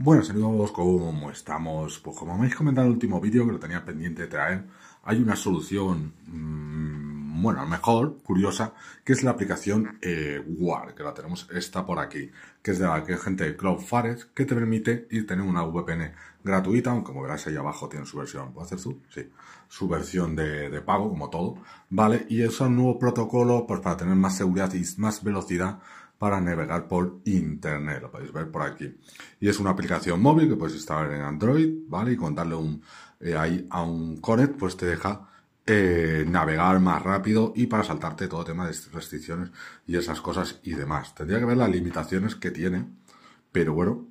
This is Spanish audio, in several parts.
Bueno, saludos, ¿cómo estamos? Pues como me habéis comentado en el último vídeo que lo tenía pendiente de traer, hay una solución mm, bueno, a lo mejor, curiosa, que es la aplicación eh, War, que la tenemos esta por aquí, que es de la que gente de Cloudflare, que te permite ir tener una VPN gratuita, aunque como verás ahí abajo tiene su versión, ¿puedo hacer su? Sí, su versión de, pago, como todo, ¿vale? Y es un nuevo protocolo pues, para tener más seguridad y más velocidad para navegar por internet, lo podéis ver por aquí. Y es una aplicación móvil que puedes instalar en Android, ¿vale? Y con darle un, eh, ahí a un connect, pues te deja eh, navegar más rápido y para saltarte todo tema de restricciones y esas cosas y demás. Tendría que ver las limitaciones que tiene, pero bueno,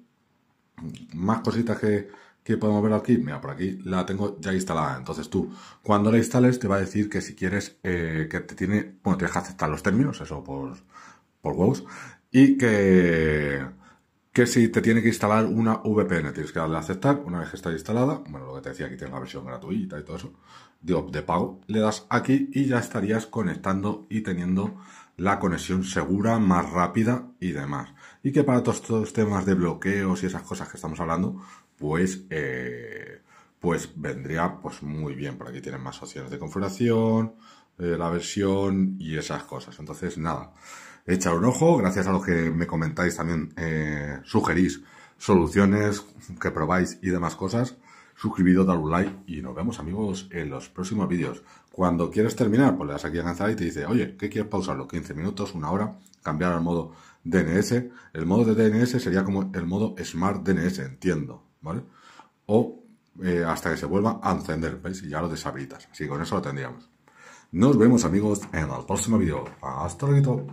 más cositas que, que podemos ver aquí. Mira, por aquí la tengo ya instalada. Entonces tú, cuando la instales, te va a decir que si quieres eh, que te tiene, bueno, te deja aceptar los términos, eso por, por huevos, y que que si te tiene que instalar una VPN, tienes que darle a aceptar, una vez que está instalada, bueno, lo que te decía, aquí tiene la versión gratuita y todo eso, de de pago, le das aquí y ya estarías conectando y teniendo la conexión segura, más rápida y demás. Y que para todos estos temas de bloqueos y esas cosas que estamos hablando, pues, eh, pues vendría pues muy bien. Por aquí tienes más opciones de configuración, eh, la versión y esas cosas. Entonces, nada, echar un ojo, gracias a los que me comentáis también, eh, sugerís soluciones que probáis y demás cosas. Suscribido, dar un like y nos vemos amigos en los próximos vídeos. Cuando quieres terminar, pues le das aquí a cancelar y te dice, oye, ¿qué quieres pausarlo? 15 minutos, una hora, cambiar al modo DNS. El modo de DNS sería como el modo Smart DNS, entiendo, ¿vale? O eh, hasta que se vuelva a encender, ¿veis? Y ya lo deshabilitas. Así que con eso lo tendríamos. Nos vemos amigos en el próximo video. Hasta luego.